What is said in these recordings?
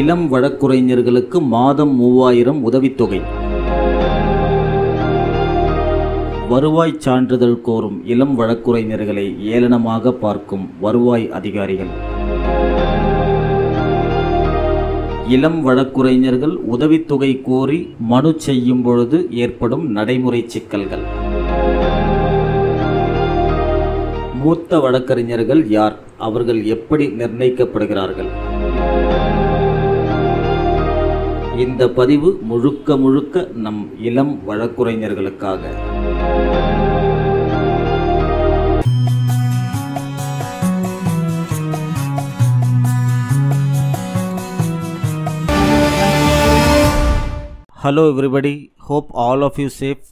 இளம் வழக்குரைஞர்களுக்கு மாதம் மூவாயிரம் உதவித்தொகை வருவாய் சான்றிதழ் கோரும் இளம் வழக்குரைஞர்களை ஏளனமாக பார்க்கும் வருவாய் அதிகாரிகள் இளம் வழக்குரைஞர்கள் உதவித்தொகை கோரி மனு செய்யும் பொழுது ஏற்படும் நடைமுறை சிக்கல்கள் மூத்த வழக்கறிஞர்கள் யார் அவர்கள் எப்படி நிர்ணயிக்கப்படுகிறார்கள் இந்த பதிவு முழுக்க முழுக்க நம் இளம் வழக்குரைஞர்களுக்காக hello everybody hope all of you safe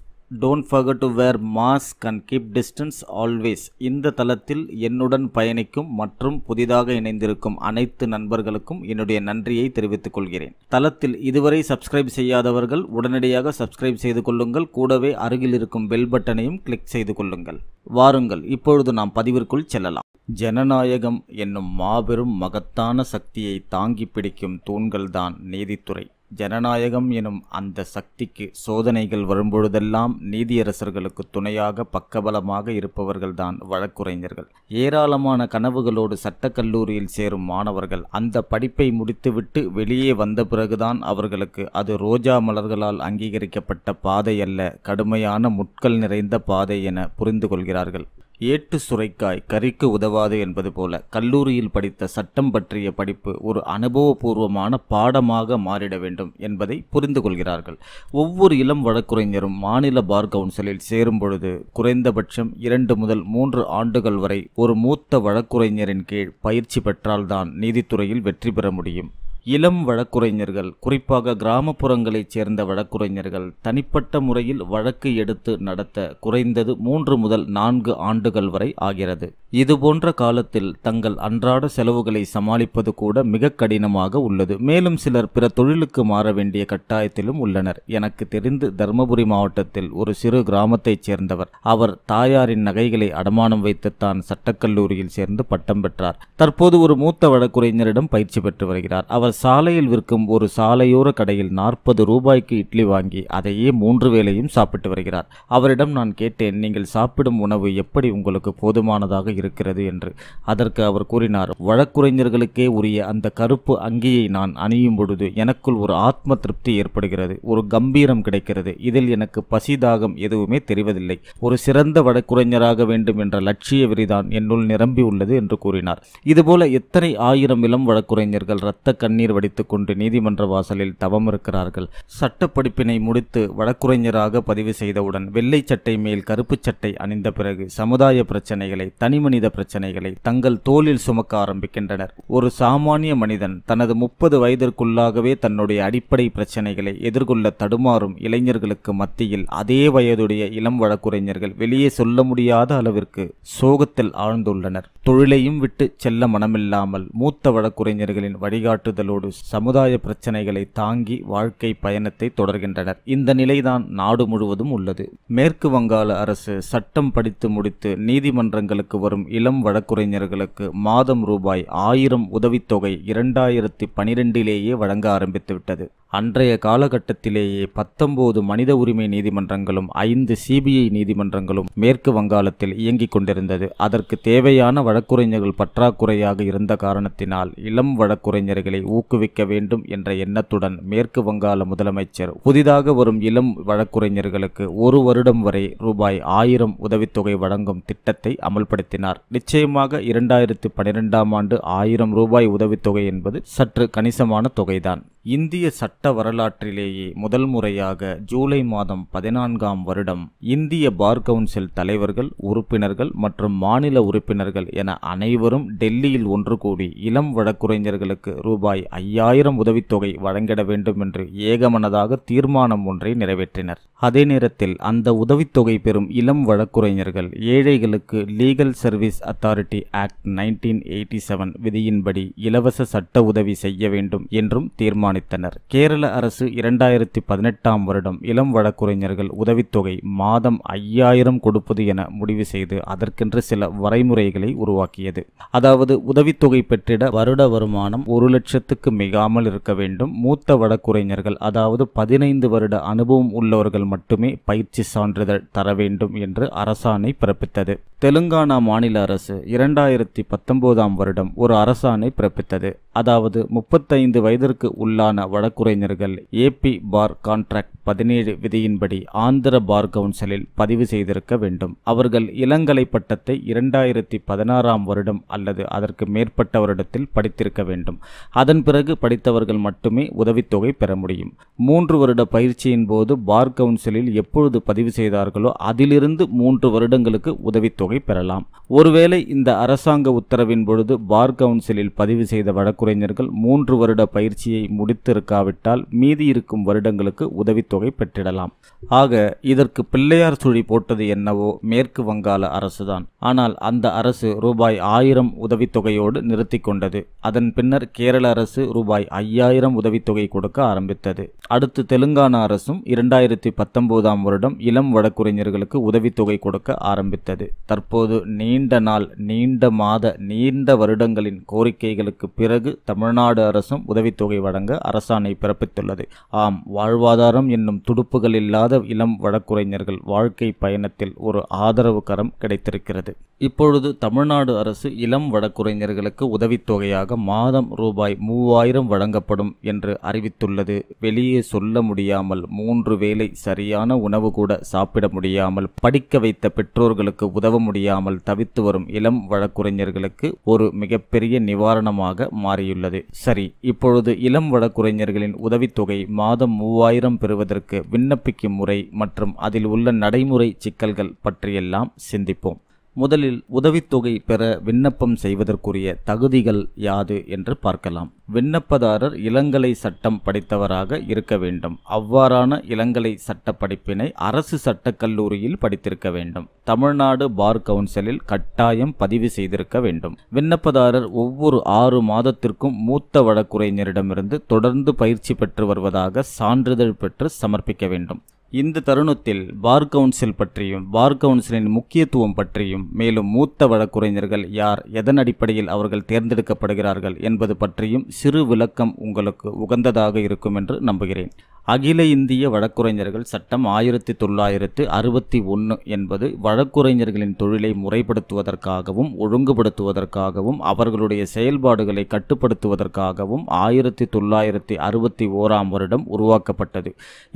don't forget to wear mask and keep distance always இந்த தளத்தில் என்னுடன் பயணிக்கும் மற்றும் புதிதாக இணைந்திருக்கும் அனைத்து நண்பர்களுக்கும் என்னுடைய நன்றியை தெரிவித்துக் கொள்கிறேன் தளத்தில் இதுவரை சப்ஸ்கிரைப் செய்யாதவர்கள் உடனடியாக சப்ஸ்கிரைப் செய்து கொள்ளுங்கள் கூடவே அருகில் இருக்கும் பெல் பட்டனையும் கிளிக் செய்து கொள்ளுங்கள் வாருங்கள் இப்பொழுது நாம் பதிவிற்குள் செல்லலாம் ஜனநாயகம் என்னும் மாபெரும் மகத்தான சக்தியை தாங்கி பிடிக்கும் தூண்கள்தான் நீதித்துறை ஜனநாயகம் எனும் அந்த சக்திக்கு சோதனைகள் வரும்பொழுதெல்லாம் நீதியரசர்களுக்கு துணையாக பக்கபலமாக இருப்பவர்கள்தான் வழக்குரைஞர்கள் ஏராளமான கனவுகளோடு சட்டக்கல்லூரியில் சேரும் மாணவர்கள் அந்த படிப்பை முடித்துவிட்டு வெளியே வந்த பிறகுதான் அவர்களுக்கு அது ரோஜா மலர்களால் அங்கீகரிக்கப்பட்ட பாதை அல்ல கடுமையான முட்கள் நிறைந்த பாதை என புரிந்து கொள்கிறார்கள் ஏட்டு சுரைக்காய் கறிக்கு உதவாது என்பது போல கல்லூரியில் படித்த சட்டம் பற்றிய படிப்பு ஒரு அனுபவபூர்வமான பாடமாக மாறிட வேண்டும் என்பதை புரிந்து கொள்கிறார்கள் ஒவ்வொரு இளம் வழக்குரைஞரும் மாநில பார் கவுன்சிலில் சேரும் பொழுது குறைந்தபட்சம் இரண்டு முதல் மூன்று ஆண்டுகள் வரை ஒரு மூத்த வழக்குரைஞரின் கீழ் பயிற்சி பெற்றால்தான் நீதித்துறையில் வெற்றி பெற முடியும் இளம் வழக்குரைஞர்கள் குறிப்பாக கிராமப்புறங்களைச் சேர்ந்த வழக்குரைஞர்கள் தனிப்பட்ட முறையில் வழக்கு எடுத்து நடத்த குறைந்தது மூன்று முதல் நான்கு ஆண்டுகள் வரை ஆகிறது இதுபோன்ற காலத்தில் தங்கள் அன்றாட செலவுகளை சமாளிப்பது கூட மிக கடினமாக உள்ளது மேலும் சிலர் பிற தொழிலுக்கு மாற வேண்டிய கட்டாயத்திலும் உள்ளனர் எனக்கு தெரிந்து தருமபுரி மாவட்டத்தில் ஒரு சிறு கிராமத்தைச் சேர்ந்தவர் அவர் தாயாரின் நகைகளை அடமானம் வைத்துத்தான் சட்டக்கல்லூரியில் சேர்ந்து பட்டம் பெற்றார் தற்போது ஒரு மூத்த வழக்குரைஞரிடம் பயிற்சி பெற்று வருகிறார் அவர் சாலையில் விற்கும் ஒரு சாலையோர கடையில் நாற்பது ரூபாய்க்கு இட்லி வாங்கி அதையே மூன்று வேளையும் சாப்பிட்டு வருகிறார் அவரிடம் நான் கேட்டேன் நீங்கள் சாப்பிடும் உணவு எப்படி உங்களுக்கு போதுமானதாக இருக்கிறது என்று அதற்கு அவர் கூறினார் வழக்குரைஞர்களுக்கே உரிய அந்த கருப்பு அங்கியை நான் அணியும் பொழுது எனக்குள் ஒரு ஆத்ம திருப்தி ஏற்படுகிறது ஒரு கம்பீரம் கிடைக்கிறது இதில் எனக்கு பசிதாகம் எதுவுமே தெரிவதில்லை ஒரு சிறந்த வழக்குரைஞராக வேண்டும் என்ற லட்சிய விரிதான் என்னுள் நிரம்பியுள்ளது என்று கூறினார் இதுபோல எத்தனை ஆயிரம் இளம் வழக்குரைஞர்கள் இரத்த கண்ணீர் கண்ணீர் வடித்துக்கொண்டு நீதிமன்ற வாசலில் தவம் இருக்கிறார்கள் சட்ட படிப்பினை முடித்து வழக்குரைஞராக பதிவு செய்தவுடன் வெள்ளை சட்டை மேல் கருப்பு சட்டை அணிந்த பிறகு சமுதாய பிரச்சனைகளை தனிமனித பிரச்சனைகளை தங்கள் தோளில் சுமக்க ஆரம்பிக்கின்றனர் ஒரு சாமானிய மனிதன் தனது முப்பது வயதிற்குள்ளாகவே தன்னுடைய அடிப்படை பிரச்சனைகளை எதிர்கொள்ள தடுமாறும் இளைஞர்களுக்கு மத்தியில் அதே வயதுடைய இளம் வழக்குரைஞர்கள் வெளியே சொல்ல முடியாத அளவிற்கு சோகத்தில் ஆழ்ந்துள்ளனர் தொழிலையும் விட்டு செல்ல மனமில்லாமல் மூத்த வழக்குரைஞர்களின் வழிகாட்டுதல் துணிச்சலோடு சமுதாய பிரச்சனைகளை தாங்கி வாழ்க்கை பயணத்தை தொடர்கின்றனர் இந்த நிலைதான் நாடு முழுவதும் உள்ளது மேற்கு வங்காள அரசு சட்டம் படித்து முடித்து நீதிமன்றங்களுக்கு வரும் இளம் வழக்குரைஞர்களுக்கு மாதம் ரூபாய் ஆயிரம் உதவித்தொகை இரண்டாயிரத்தி பனிரெண்டிலேயே வழங்க ஆரம்பித்துவிட்டது அன்றைய காலகட்டத்திலேயே பத்தொன்பது மனித உரிமை நீதிமன்றங்களும் ஐந்து சிபிஐ நீதிமன்றங்களும் மேற்கு வங்காளத்தில் இயங்கிக் கொண்டிருந்தது அதற்கு தேவையான வழக்குரைஞர்கள் பற்றாக்குறையாக இருந்த காரணத்தினால் இளம் வழக்குரைஞர்களை ஊக்குவிக்க வேண்டும் என்ற எண்ணத்துடன் மேற்கு வங்காள முதலமைச்சர் புதிதாக வரும் இளம் வழக்குரைஞர்களுக்கு ஒரு வருடம் வரை ரூபாய் ஆயிரம் உதவித்தொகை வழங்கும் திட்டத்தை அமல்படுத்தினார் நிச்சயமாக இரண்டாயிரத்தி பனிரெண்டாம் ஆண்டு ஆயிரம் ரூபாய் உதவித்தொகை என்பது சற்று கணிசமான தொகைதான் இந்திய சட்ட வரலாற்றிலேயே முதல் முறையாக ஜூலை மாதம் பதினான்காம் வருடம் இந்திய பார் கவுன்சில் தலைவர்கள் உறுப்பினர்கள் மற்றும் மாநில உறுப்பினர்கள் என அனைவரும் டெல்லியில் ஒன்று கூடி இளம் வழக்குரைஞர்களுக்கு ரூபாய் ஐயாயிரம் உதவித்தொகை வழங்கிட வேண்டும் என்று ஏகமனதாக தீர்மானம் ஒன்றை நிறைவேற்றினர் அதே நேரத்தில் அந்த உதவித்தொகை பெறும் இளம் வழக்குரைஞர்கள் ஏழைகளுக்கு legal service authority act nineteen eighty seven விதியின்படி இலவச சட்ட உதவி செய்ய வேண்டும் என்றும் தீர்மானம் தீர்மானித்தனர் கேரள அரசு இரண்டாயிரத்தி பதினெட்டாம் வருடம் இளம் வழக்குரைஞர்கள் உதவித்தொகை மாதம் ஐயாயிரம் கொடுப்பது என முடிவு செய்து அதற்கென்று சில வரைமுறைகளை உருவாக்கியது அதாவது உதவித்தொகை பெற்றிட வருட வருமானம் ஒரு லட்சத்துக்கு மிகாமல் இருக்க வேண்டும் மூத்த வழக்குரைஞர்கள் அதாவது பதினைந்து வருட அனுபவம் உள்ளவர்கள் மட்டுமே பயிற்சி சான்றிதழ் தர வேண்டும் என்று அரசாணை பிறப்பித்தது தெலுங்கானா மாநில அரசு இரண்டாயிரத்தி பத்தொம்போதாம் வருடம் ஒரு அரசாணை பிறப்பித்தது அதாவது முப்பத்தைந்து வயதிற்கு உள்ளான வழக்குரைஞர்கள் ஏபி பார் கான்ட்ராக்ட் பதினேழு விதியின்படி ஆந்திர பார் கவுன்சிலில் பதிவு செய்திருக்க வேண்டும் அவர்கள் இளங்கலை பட்டத்தை இரண்டாயிரத்தி பதினாறாம் வருடம் அல்லது அதற்கு மேற்பட்ட வருடத்தில் படித்திருக்க வேண்டும் அதன் பிறகு படித்தவர்கள் மட்டுமே உதவித்தொகை பெற முடியும் மூன்று வருட பயிற்சியின் போது பார் கவுன்சிலில் எப்பொழுது பதிவு செய்தார்களோ அதிலிருந்து மூன்று வருடங்களுக்கு உதவித்தொகை தொகை பெறலாம் ஒருவேளை இந்த அரசாங்க உத்தரவின் பொழுது பார் கவுன்சிலில் பதிவு செய்த வழக்குரைஞர்கள் மூன்று வருட பயிற்சியை முடித்திருக்காவிட்டால் மீதி இருக்கும் வருடங்களுக்கு உதவித்தொகை பெற்றிடலாம் ஆக இதற்கு பிள்ளையார் சுழி போட்டது என்னவோ மேற்கு வங்காள அரசுதான் ஆனால் அந்த அரசு ரூபாய் ஆயிரம் உதவித்தொகையோடு நிறுத்தி கொண்டது அதன் பின்னர் கேரள அரசு ரூபாய் ஐயாயிரம் உதவித்தொகை கொடுக்க ஆரம்பித்தது அடுத்து தெலுங்கானா அரசும் இரண்டாயிரத்தி பத்தொன்பதாம் வருடம் இளம் வழக்குரைஞர்களுக்கு உதவித்தொகை கொடுக்க ஆரம்பித்தது தற்போது நீண்ட நாள் நீண்ட மாத நீண்ட வருடங்களின் கோரிக்கைகளுக்கு பிறகு தமிழ்நாடு அரசும் உதவித்தொகை வழங்க அரசாணை பிறப்பித்துள்ளது ஆம் வாழ்வாதாரம் என்னும் துடுப்புகள் இல்லாத இளம் வழக்குரைஞர்கள் வாழ்க்கை பயணத்தில் ஒரு ஆதரவு கரம் கிடைத்திருக்கிறது இப்பொழுது தமிழ்நாடு அரசு இளம் வழக்குரைஞர்களுக்கு உதவித்தொகையாக மாதம் ரூபாய் மூவாயிரம் வழங்கப்படும் என்று அறிவித்துள்ளது வெளியே சொல்ல முடியாமல் மூன்று வேளை சரியான உணவு கூட சாப்பிட முடியாமல் படிக்க வைத்த பெற்றோர்களுக்கு உதவ முடியாமல் தவித்து வரும் இளம் வழக்குரைஞர்களுக்கு ஒரு மிகப்பெரிய நிவாரணமாக மாறியுள்ளது சரி இப்பொழுது இளம் வழக்குரைஞர்களின் உதவித்தொகை மாதம் மூவாயிரம் பெறுவதற்கு விண்ணப்பிக்கும் முறை மற்றும் அதில் உள்ள நடைமுறை சிக்கல்கள் பற்றியெல்லாம் சிந்திப்போம் முதலில் உதவித்தொகை பெற விண்ணப்பம் செய்வதற்குரிய தகுதிகள் யாது என்று பார்க்கலாம் விண்ணப்பதாரர் இளங்கலை சட்டம் படித்தவராக இருக்க வேண்டும் அவ்வாறான இளங்கலை சட்ட படிப்பினை அரசு சட்டக்கல்லூரியில் படித்திருக்க வேண்டும் தமிழ்நாடு பார் கவுன்சிலில் கட்டாயம் பதிவு செய்திருக்க வேண்டும் விண்ணப்பதாரர் ஒவ்வொரு ஆறு மாதத்திற்கும் மூத்த வழக்குரைஞரிடமிருந்து தொடர்ந்து பயிற்சி பெற்று வருவதாக சான்றிதழ் பெற்று சமர்ப்பிக்க வேண்டும் இந்த தருணத்தில் பார் கவுன்சில் பற்றியும் பார் கவுன்சிலின் முக்கியத்துவம் பற்றியும் மேலும் மூத்த வழக்குரைஞர்கள் யார் எதன் அடிப்படையில் அவர்கள் தேர்ந்தெடுக்கப்படுகிறார்கள் என்பது பற்றியும் சிறு விளக்கம் உங்களுக்கு உகந்ததாக இருக்கும் என்று நம்புகிறேன் அகில இந்திய வழக்குரைஞர்கள் சட்டம் ஆயிரத்தி தொள்ளாயிரத்து அறுபத்தி ஒன்று என்பது வழக்குரைஞர்களின் தொழிலை முறைப்படுத்துவதற்காகவும் ஒழுங்குபடுத்துவதற்காகவும் அவர்களுடைய செயல்பாடுகளை கட்டுப்படுத்துவதற்காகவும் ஆயிரத்தி தொள்ளாயிரத்தி அறுபத்தி ஓராம் வருடம் உருவாக்கப்பட்டது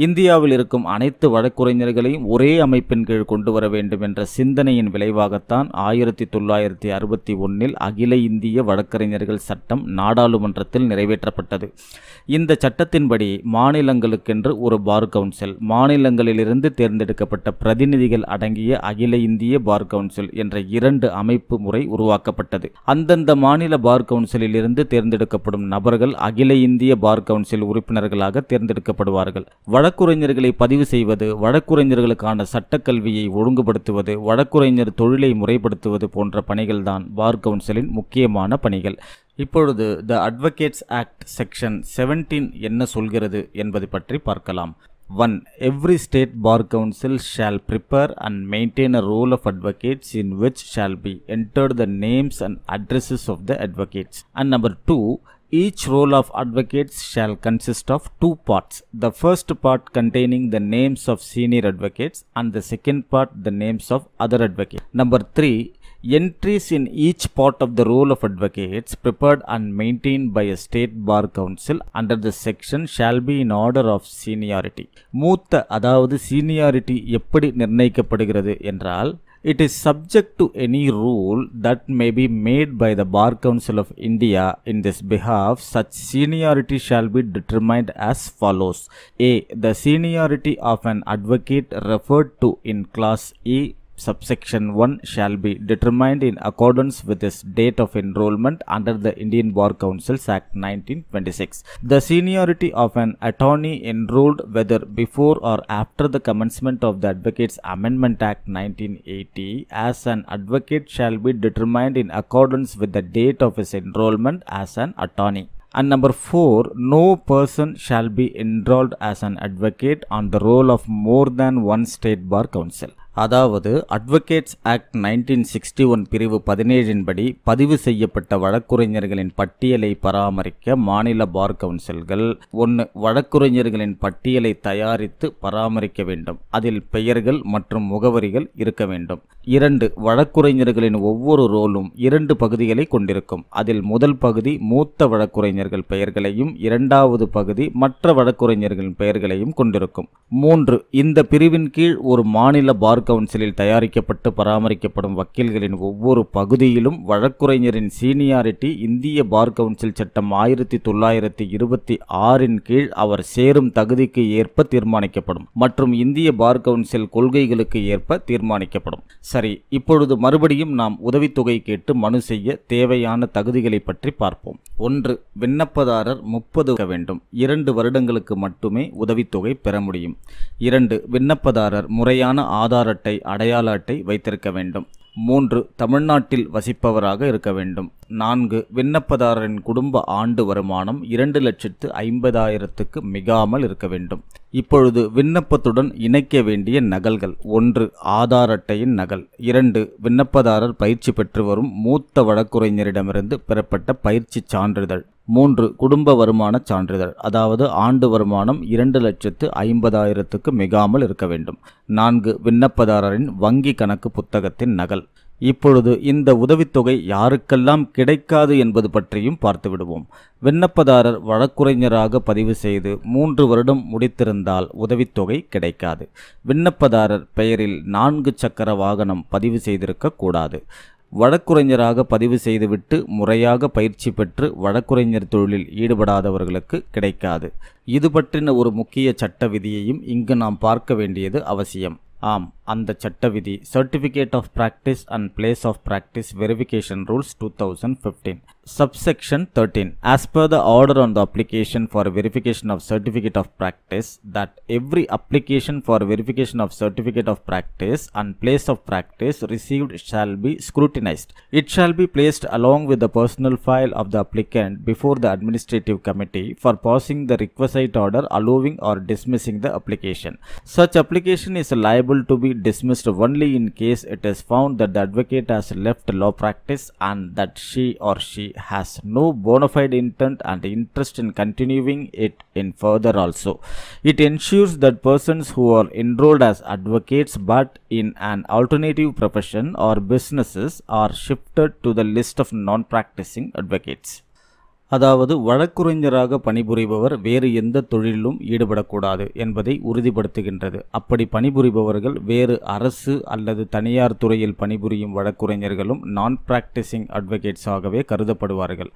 இந்தியாவில் இருக்கும் அனைத்து வழக்குரைஞர்களையும் ஒரே அமைப்பின் கீழ் கொண்டு வர வேண்டும் என்ற சிந்தனையின் விளைவாகத்தான் ஆயிரத்தி தொள்ளாயிரத்தி அறுபத்தி ஒன்றில் அகில இந்திய வழக்கறிஞர்கள் சட்டம் நாடாளுமன்றத்தில் நிறைவேற்றப்பட்டது இந்த சட்டத்தின்படி மாநிலங்களுக்கு அவர்களுக்கென்று ஒரு பார் கவுன்சில் மாநிலங்களிலிருந்து தேர்ந்தெடுக்கப்பட்ட பிரதிநிதிகள் அடங்கிய அகில இந்திய பார் கவுன்சில் என்ற இரண்டு அமைப்பு முறை உருவாக்கப்பட்டது அந்தந்த மாநில பார் கவுன்சிலில் இருந்து தேர்ந்தெடுக்கப்படும் நபர்கள் அகில இந்திய பார் கவுன்சில் உறுப்பினர்களாக தேர்ந்தெடுக்கப்படுவார்கள் வழக்குரைஞர்களை பதிவு செய்வது வழக்குரைஞர்களுக்கான சட்டக்கல்வியை ஒழுங்குபடுத்துவது வழக்குரைஞர் தொழிலை முறைப்படுத்துவது போன்ற பணிகள்தான் பார் கவுன்சிலின் முக்கியமான பணிகள் இப்பொழுது the advocates act section seventeen என்ன சொல்கிறது என்பதை பற்றி பார்க்கலாம் one every state bar council shall prepare and maintain a roll of advocates in which shall be entered the names and addresses of the advocates and number two each roll of advocates shall consist of two parts. The first part containing the names of senior advocates and the second part the names of other advocates. Number 3. Entries in each part of the role of advocates prepared and maintained by a state bar council under the section shall be in order of seniority. மூத்த அதாவது seniority எப்படி நிர்ணயிக்கப்படுகிறது என்றால் it is subject to any rule that may be made by the Bar Council of India in this behalf. Such seniority shall be determined as follows. A. The seniority of an advocate referred to in Class E subsection 1 shall be determined in accordance with its date of enrollment under the Indian War Councils Act 1926. The seniority of an attorney enrolled whether before or after the commencement of the Advocates Amendment Act 1980 as an advocate shall be determined in accordance with the date of his enrollment as an attorney. And number four, no person shall be enrolled as an advocate on the roll of more than one state bar council. அதாவது advocates act nineteen sixty one பிரிவு பதினேழின்படி பதிவு செய்யப்பட்ட வழக்குரைஞர்களின் பட்டியலை பராமரிக்க மாநில பார் கவுன்சில்கள் ஒன்று வழக்குரைஞர்களின் பட்டியலை தயாரித்து பராமரிக்க வேண்டும் அதில் பெயர்கள் மற்றும் முகவரிகள் இருக்க வேண்டும் இரண்டு வழக்குரைஞர்களின் ஒவ்வொரு ரோலும் இரண்டு பகுதிகளை கொண்டிருக்கும் அதில் முதல் பகுதி மூத்த வழக்குரைஞர்கள் பெயர்களையும் இரண்டாவது பகுதி மற்ற வழக்குரைஞர்களின் பெயர்களையும் கொண்டிருக்கும் மூன்று இந்த பிரிவின் கீழ் ஒரு மாநில பார் கவுன்சிலில் தயாரிக்கப்பட்டு பராமரிக்கப்படும் வக்கீல்களின் ஒவ்வொரு பகுதியிலும் வழக்குரைஞரின் சீனியாரிட்டி இந்திய பார் கவுன்சில் சட்டம் ஆயிரத்தி தொள்ளாயிரத்தி இருபத்தி ஆறின் கீழ் அவர் சேரும் தகுதிக்கு ஏற்ப தீர்மானிக்கப்படும் மற்றும் இந்திய பார் கவுன்சில் கொள்கைகளுக்கு ஏற்ப தீர்மானிக்கப்படும் சரி இப்பொழுது மறுபடியும் நாம் உதவித்தொகை கேட்டு மனு செய்ய தேவையான தகுதிகளை பற்றி பார்ப்போம் ஒன்று விண்ணப்பதாரர் முப்பது வேண்டும் இரண்டு வருடங்களுக்கு மட்டுமே உதவித்தொகை பெற முடியும் இரண்டு விண்ணப்பதாரர் முறையான ஆதார அட்டை அடையாள அட்டை வைத்திருக்க வேண்டும் மூன்று தமிழ்நாட்டில் வசிப்பவராக இருக்க வேண்டும் நான்கு விண்ணப்பதாரரின் குடும்ப ஆண்டு வருமானம் இரண்டு லட்சத்து ஐம்பதாயிரத்துக்கு மிகாமல் இருக்க வேண்டும் இப்பொழுது விண்ணப்பத்துடன் இணைக்க வேண்டிய நகல்கள் ஒன்று ஆதார் அட்டையின் நகல் இரண்டு விண்ணப்பதாரர் பயிற்சி பெற்று வரும் மூத்த வழக்குரைஞரிடமிருந்து பெறப்பட்ட பயிற்சி சான்றிதழ் மூன்று குடும்ப வருமான சான்றிதழ் அதாவது ஆண்டு வருமானம் இரண்டு லட்சத்து ஐம்பதாயிரத்துக்கு மிகாமல் இருக்க வேண்டும் நான்கு விண்ணப்பதாரரின் வங்கி கணக்கு புத்தகத்தின் நகல் இப்பொழுது இந்த உதவித்தொகை யாருக்கெல்லாம் கிடைக்காது என்பது பற்றியும் பார்த்துவிடுவோம் விண்ணப்பதாரர் வழக்குரைஞராக பதிவு செய்து மூன்று வருடம் முடித்திருந்தால் உதவித்தொகை கிடைக்காது விண்ணப்பதாரர் பெயரில் நான்கு சக்கர வாகனம் பதிவு செய்திருக்கக்கூடாது வழக்குரைஞராக பதிவு செய்துவிட்டு முறையாக பயிற்சி பெற்று வழக்குரைஞர் தொழிலில் ஈடுபடாதவர்களுக்கு கிடைக்காது இது பற்றின ஒரு முக்கிய சட்ட விதியையும் இங்கு நாம் பார்க்க வேண்டியது அவசியம் ஆம் and the Chattavidi Certificate of Practice and Place of Practice Verification Rules 2015. Subsection 13. As per the order on the application for verification of certificate of practice, that every application for verification of certificate of practice and place of practice received shall be scrutinized. It shall be placed along with the personal file of the applicant before the administrative committee for passing the requisite order allowing or dismissing the application. Such application is liable to be dismissed only in case it is found that the advocate has left law practice and that she or she has no bona fide intent and interest in continuing it in further also. It ensures that persons who are enrolled as advocates but in an alternative profession or businesses are shifted to the list of non-practicing advocates. அதாவது வழக்குரைஞராக பணிபுரிபவர் வேறு எந்த தொழிலும் ஈடுபடக்கூடாது என்பதை உறுதிப்படுத்துகின்றது அப்படி பணிபுரிபவர்கள் வேறு அரசு அல்லது தனியார் துறையில் பணிபுரியும் வழக்குரைஞர்களும் நான் பிராக்டிசிங் அட்வொகேட்ஸாகவே கருதப்படுவார்கள்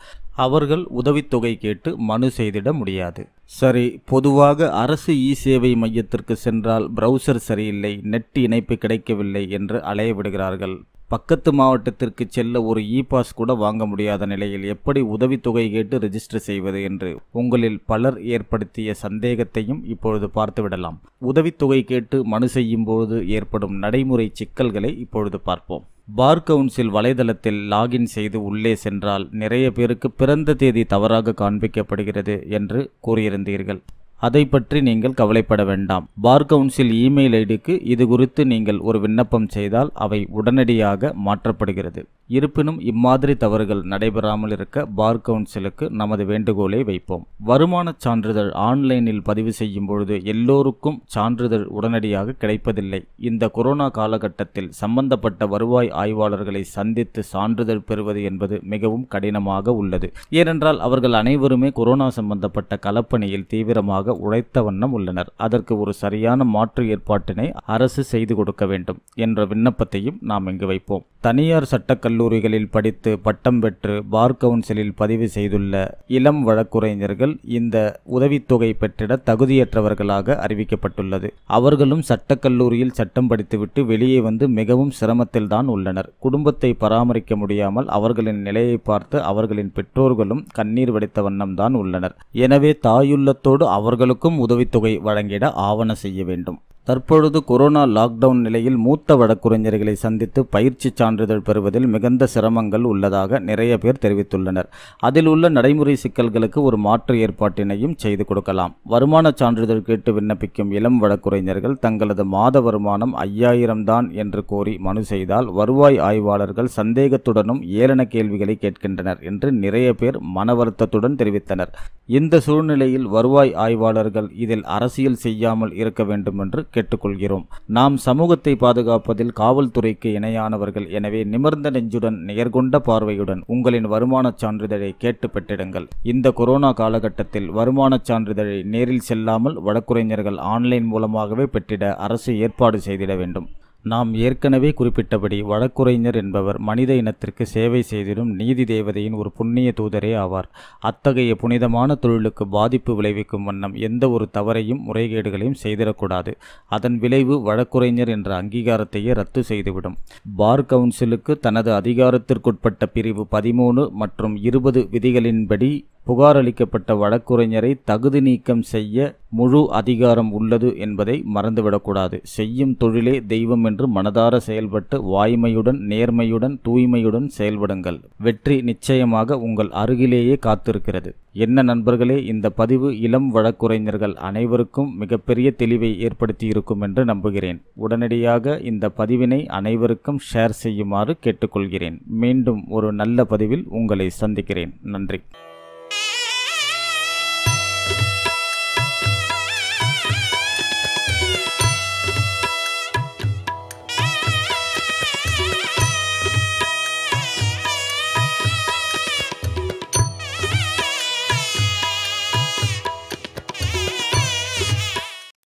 அவர்கள் உதவித்தொகை கேட்டு மனு செய்திட முடியாது சரி பொதுவாக அரசு இ சேவை மையத்திற்கு சென்றால் பிரவுசர் சரியில்லை நெட் இணைப்பு கிடைக்கவில்லை என்று அலையவிடுகிறார்கள் பக்கத்து மாவட்டத்திற்கு செல்ல ஒரு இ பாஸ் கூட வாங்க முடியாத நிலையில் எப்படி உதவித்தொகை கேட்டு ரிஜிஸ்டர் செய்வது என்று உங்களில் பலர் ஏற்படுத்திய சந்தேகத்தையும் இப்பொழுது பார்த்துவிடலாம் உதவித்தொகை கேட்டு மனு செய்யும் போது ஏற்படும் நடைமுறை சிக்கல்களை இப்பொழுது பார்ப்போம் பார் கவுன்சில் வலைதளத்தில் லாகின் செய்து உள்ளே சென்றால் நிறைய பேருக்கு பிறந்த தேதி தவறாக காண்பிக்கப்படுகிறது என்று கூறியிருந்தீர்கள் அதை பற்றி நீங்கள் கவலைப்பட வேண்டாம் பார் கவுன்சில் இமெயில் ஐடிக்கு இது குறித்து நீங்கள் ஒரு விண்ணப்பம் செய்தால் அவை உடனடியாக மாற்றப்படுகிறது இருப்பினும் இம்மாதிரி தவறுகள் நடைபெறாமல் இருக்க பார் கவுன்சிலுக்கு நமது வேண்டுகோளை வைப்போம் வருமான சான்றிதழ் ஆன்லைனில் பதிவு செய்யும் பொழுது எல்லோருக்கும் சான்றிதழ் உடனடியாக கிடைப்பதில்லை இந்த கொரோனா காலகட்டத்தில் சம்பந்தப்பட்ட வருவாய் ஆய்வாளர்களை சந்தித்து சான்றிதழ் பெறுவது என்பது மிகவும் கடினமாக உள்ளது ஏனென்றால் அவர்கள் அனைவருமே கொரோனா சம்பந்தப்பட்ட களப்பணியில் தீவிரமாக உழைத்த வண்ணம் உள்ளனர் அதற்கு ஒரு சரியான மாற்று ஏற்பாட்டினை அரசு செய்து கொடுக்க வேண்டும் என்ற விண்ணப்பத்தையும் நாம் இங்கு வைப்போம் தனியார் சட்டக்கல்லூரி கல்லூரிகளில் படித்து பட்டம் பெற்று பார் கவுன்சிலில் பதிவு செய்துள்ள இளம் வழக்குரைஞர்கள் இந்த உதவித்தொகை பெற்றிட தகுதியற்றவர்களாக அறிவிக்கப்பட்டுள்ளது அவர்களும் சட்டக்கல்லூரியில் சட்டம் படித்துவிட்டு வெளியே வந்து மிகவும் சிரமத்தில்தான் உள்ளனர் குடும்பத்தை பராமரிக்க முடியாமல் அவர்களின் நிலையை பார்த்து அவர்களின் பெற்றோர்களும் கண்ணீர் வடித்த வண்ணம்தான் உள்ளனர் எனவே தாயுள்ளத்தோடு அவர்களுக்கும் உதவித்தொகை வழங்கிட ஆவண செய்ய வேண்டும் தற்பொழுது கொரோனா லாக்டவுன் நிலையில் மூத்த வழக்குரைஞர்களை சந்தித்து பயிற்சி சான்றிதழ் பெறுவதில் மிகுந்த சிரமங்கள் உள்ளதாக நிறைய பேர் தெரிவித்துள்ளனர் அதில் உள்ள நடைமுறை சிக்கல்களுக்கு ஒரு மாற்று ஏற்பாட்டினையும் செய்து கொடுக்கலாம் வருமான சான்றிதழ் கேட்டு விண்ணப்பிக்கும் இளம் வழக்குரைஞர்கள் தங்களது மாத வருமானம் ஐயாயிரம் தான் என்று கோரி மனு செய்தால் வருவாய் ஆய்வாளர்கள் சந்தேகத்துடனும் ஏளன கேள்விகளை கேட்கின்றனர் என்று நிறைய பேர் மன வருத்தத்துடன் தெரிவித்தனர் இந்த சூழ்நிலையில் வருவாய் ஆய்வாளர்கள் இதில் அரசியல் செய்யாமல் இருக்க வேண்டும் என்று கேட்டுக்கொள்கிறோம் நாம் சமூகத்தை பாதுகாப்பதில் காவல்துறைக்கு இணையானவர்கள் எனவே நிமிர்ந்த நெஞ்சுடன் நேர்கொண்ட பார்வையுடன் உங்களின் வருமான சான்றிதழை கேட்டு பெற்றிடுங்கள் இந்த கொரோனா காலகட்டத்தில் வருமான சான்றிதழை நேரில் செல்லாமல் வழக்குரைஞர்கள் ஆன்லைன் மூலமாகவே பெற்றிட அரசு ஏற்பாடு செய்திட வேண்டும் நாம் ஏற்கனவே குறிப்பிட்டபடி வழக்குரைஞர் என்பவர் மனித இனத்திற்கு சேவை செய்திடும் நீதி தேவதையின் ஒரு புண்ணிய தூதரே ஆவார் அத்தகைய புனிதமான தொழிலுக்கு பாதிப்பு விளைவிக்கும் வண்ணம் எந்த ஒரு தவறையும் முறைகேடுகளையும் செய்திடக்கூடாது அதன் விளைவு வழக்குரைஞர் என்ற அங்கீகாரத்தையே ரத்து செய்துவிடும் பார் கவுன்சிலுக்கு தனது அதிகாரத்திற்குட்பட்ட பிரிவு பதிமூணு மற்றும் இருபது விதிகளின்படி புகார் அளிக்கப்பட்ட வழக்குரைஞரை தகுதி நீக்கம் செய்ய முழு அதிகாரம் உள்ளது என்பதை மறந்துவிடக்கூடாது செய்யும் தொழிலே தெய்வம் என்று மனதார செயல்பட்டு வாய்மையுடன் நேர்மையுடன் தூய்மையுடன் செயல்படுங்கள் வெற்றி நிச்சயமாக உங்கள் அருகிலேயே காத்திருக்கிறது என்ன நண்பர்களே இந்த பதிவு இளம் வழக்குரைஞர்கள் அனைவருக்கும் மிகப்பெரிய தெளிவை ஏற்படுத்தியிருக்கும் என்று நம்புகிறேன் உடனடியாக இந்த பதிவினை அனைவருக்கும் ஷேர் செய்யுமாறு கேட்டுக்கொள்கிறேன் மீண்டும் ஒரு நல்ல பதிவில் உங்களை சந்திக்கிறேன் நன்றி